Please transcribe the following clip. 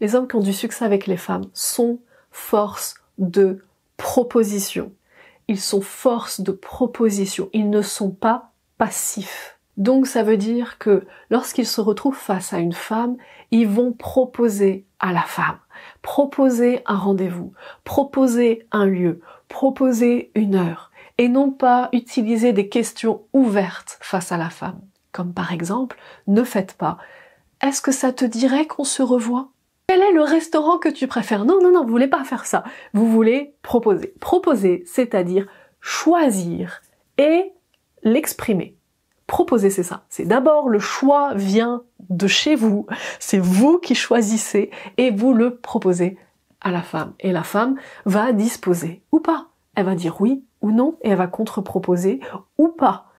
Les hommes qui ont du succès avec les femmes sont force de proposition. Ils sont force de proposition. Ils ne sont pas passifs. Donc ça veut dire que lorsqu'ils se retrouvent face à une femme, ils vont proposer à la femme, proposer un rendez-vous, proposer un lieu, proposer une heure, et non pas utiliser des questions ouvertes face à la femme. Comme par exemple, ne faites pas. Est-ce que ça te dirait qu'on se revoit quel est le restaurant que tu préfères Non, non, non, vous voulez pas faire ça. Vous voulez proposer. Proposer, c'est-à-dire choisir et l'exprimer. Proposer, c'est ça. C'est d'abord le choix vient de chez vous. C'est vous qui choisissez et vous le proposez à la femme. Et la femme va disposer ou pas. Elle va dire oui ou non et elle va contre-proposer ou pas.